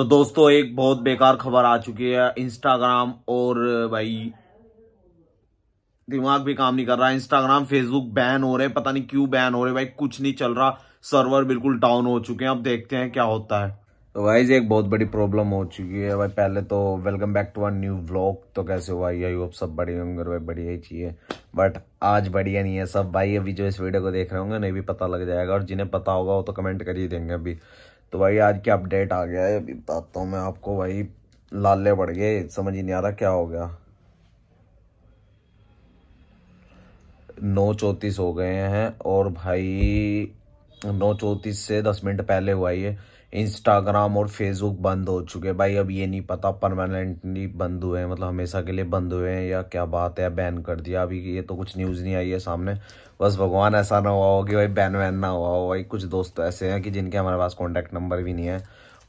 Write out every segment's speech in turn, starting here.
तो दोस्तों एक बहुत बेकार खबर आ चुकी है इंस्टाग्राम और भाई दिमाग भी काम नहीं कर रहा इंस्टाग्राम फेसबुक बैन हो रहे हैं पता नहीं क्यों बैन हो रहे भाई कुछ नहीं चल रहा सर्वर बिल्कुल डाउन हो चुके हैं अब देखते हैं क्या होता है तो वाइज एक बहुत बड़ी प्रॉब्लम हो चुकी है भाई पहले तो welcome back to one new blog तो कैसे हुआ आई होप सब बड़े होंगे भाई बढ़िया ही चाहिए बट आज बढ़िया नहीं है सब भाई अभी जो इस वीडियो को देख रहे होंगे नहीं भी पता लग जाएगा और जिन्हें पता होगा वो तो कमेंट कर ही देंगे अभी तो भाई आज क्या अपडेट आ गया है अभी बताता हूँ मैं आपको भाई लाले बढ़ गए समझ ही नहीं आ रहा क्या हो गया नौ चौंतीस हो गए हैं और भाई नौ चौंतीस से दस मिनट पहले हुआ ये इंस्टाग्राम और फेसबुक बंद हो चुके हैं भाई अब ये नहीं पता परमानेंटली बंद हुए हैं मतलब हमेशा के लिए बंद हुए हैं या क्या बात है बैन कर दिया अभी ये तो कुछ न्यूज़ नहीं आई है सामने बस भगवान ऐसा ना हुआ हो कि भाई बैन वैन ना हुआ हो भाई कुछ दोस्त ऐसे हैं कि जिनके हमारे पास कॉन्टैक्ट नंबर भी नहीं है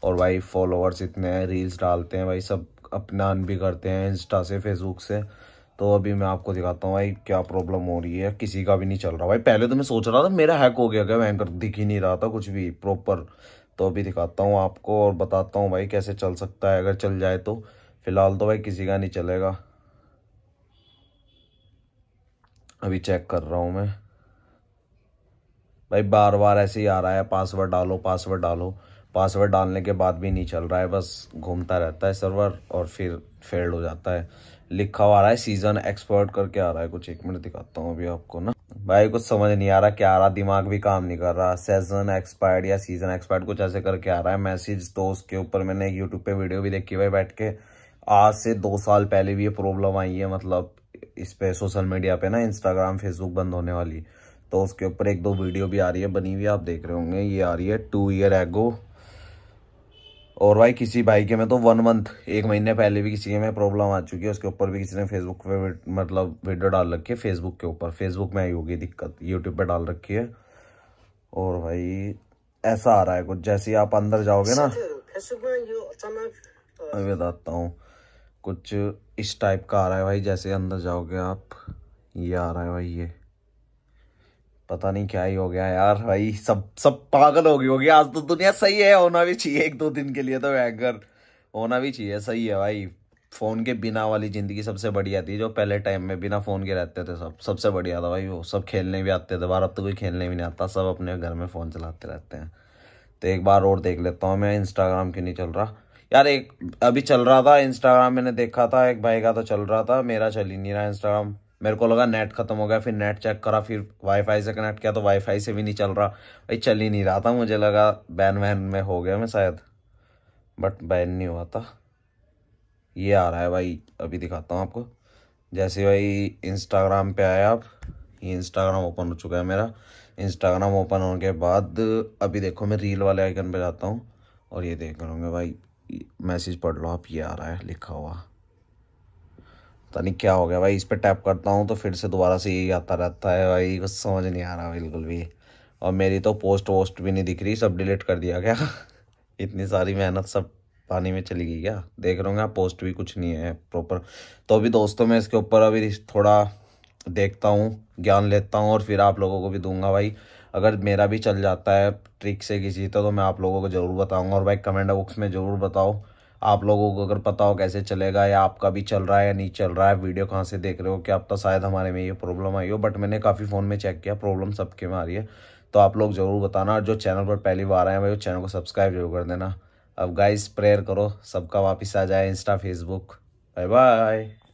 और भाई फॉलोअर्स इतने हैं रील्स डालते हैं भाई सब अपना अन भी करते हैं इंस्टा से फेसबुक से तो अभी मैं आपको दिखाता हूँ भाई क्या प्रॉब्लम हो रही है किसी का भी नहीं चल रहा भाई पहले तो मैं सोच रहा था मेरा हैक हो गया क्या वैंकर दिख ही नहीं रहा था कुछ भी प्रॉपर तो अभी दिखाता हूँ आपको और बताता हूँ भाई कैसे चल सकता है अगर चल जाए तो फिलहाल तो भाई किसी का नहीं चलेगा अभी चेक कर रहा हूँ मैं भाई बार बार ऐसे ही आ रहा है पासवर्ड डालो पासवर्ड डालो पासवर्ड डालने के बाद भी नहीं चल रहा है बस घूमता रहता है सर्वर और फिर फेल्ड हो जाता है लिखा हुआ आ रहा है सीजन एक्सपर्ट करके आ रहा है कुछ एक मिनट दिखाता हूँ अभी आपको ना भाई कुछ समझ नहीं आ रहा क्या आ रहा दिमाग भी काम नहीं कर रहा सीजन एक्सपायर्ड या सीजन एक्सपायर्ड कुछ ऐसे करके आ रहा है मैसेज तो उसके ऊपर मैंने एक यूट्यूब पे वीडियो भी देखी भाई बैठ के आज से दो साल पहले भी ये प्रॉब्लम आई है मतलब इस पे सोशल मीडिया पे ना इंस्टाग्राम फेसबुक बंद होने वाली तो उसके ऊपर एक दो वीडियो भी आ रही है बनी हुई आप देख रहे होंगे ये आ रही है टू ईयर एगो और भाई किसी भाई के में तो वन मंथ एक महीने पहले भी किसी के में प्रॉब्लम आ चुकी है उसके ऊपर भी किसी ने फेसबुक पे मतलब वीडियो डाल रखी है फेसबुक के ऊपर फेसबुक में आई होगी दिक्कत यूट्यूब पे डाल रखी है और भाई ऐसा आ रहा है कुछ जैसे आप अंदर जाओगे ना मैं बताता हूँ कुछ इस टाइप का आ रहा है भाई जैसे अंदर जाओगे आप ये आ रहा है भाई ये पता नहीं क्या ही हो गया यार भाई सब सब पागल हो गई होगी आज तो दुनिया सही है होना भी चाहिए एक दो दिन के लिए तो हैंगर होना भी चाहिए सही है भाई फ़ोन के बिना वाली ज़िंदगी सबसे बढ़िया थी जो पहले टाइम में बिना फ़ोन के रहते थे सब सबसे बढ़िया था भाई वो सब खेलने भी आते थे बाहर अब तो कोई खेलने भी नहीं आता सब अपने घर में फ़ोन चलाते रहते हैं तो एक बार और देख लेता हूँ मैं इंस्टाग्राम क्यों नहीं चल रहा यार एक अभी चल रहा था इंस्टाग्राम मैंने देखा था एक भाई का तो चल रहा था मेरा चल ही नहीं रहा इंस्टाग्राम मेरे को लगा नेट खत्म हो गया फिर नेट चेक करा फिर वाईफाई से कनेक्ट किया तो वाईफाई से भी नहीं चल रहा भाई चल ही नहीं रहा था मुझे लगा बैन वैन में हो गया मैं शायद बट बैन नहीं हुआ था ये आ रहा है भाई अभी दिखाता हूँ आपको जैसे भाई इंस्टाग्राम पे आए आप ये इंस्टाग्राम ओपन हो चुका है मेरा इंस्टाग्राम ओपन होने के बाद अभी देखो मैं रील वाले आइकन पे जाता हूँ और ये देख रहे होंगे भाई मैसेज पढ़ लो आप ये आ रहा है लिखा हुआ पता नहीं क्या हो गया भाई इस पर टैप करता हूँ तो फिर से दोबारा से यही आता रहता है भाई कुछ समझ नहीं आ रहा बिल्कुल भी और मेरी तो पोस्ट वोस्ट भी नहीं दिख रही सब डिलीट कर दिया क्या इतनी सारी मेहनत सब पानी में चली गई क्या देख रहा हूँ पोस्ट भी कुछ नहीं है प्रॉपर तो अभी दोस्तों मैं इसके ऊपर अभी थोड़ा देखता हूँ ज्ञान लेता हूँ और फिर आप लोगों को भी दूंगा भाई अगर मेरा भी चल जाता है ट्रिक से किसी तो, तो मैं आप लोगों को ज़रूर बताऊँगा और भाई कमेंट बॉक्स में ज़रूर बताओ आप लोगों को अगर पता हो कैसे चलेगा या आपका भी चल रहा है या नहीं चल रहा है वीडियो कहाँ से देख रहे हो कि आप तो शायद हमारे में ये प्रॉब्लम आई हो बट मैंने काफ़ी फ़ोन में चेक किया प्रॉब्लम सबके में आ रही है तो आप लोग ज़रूर बताना और जो चैनल पर पहली बार आए हैं भाई वो चैनल को सब्सक्राइब जरूर कर देना अब गाइज प्रेयर करो सबका वापस आ जाए इंस्टा फेसबुक बाय बाय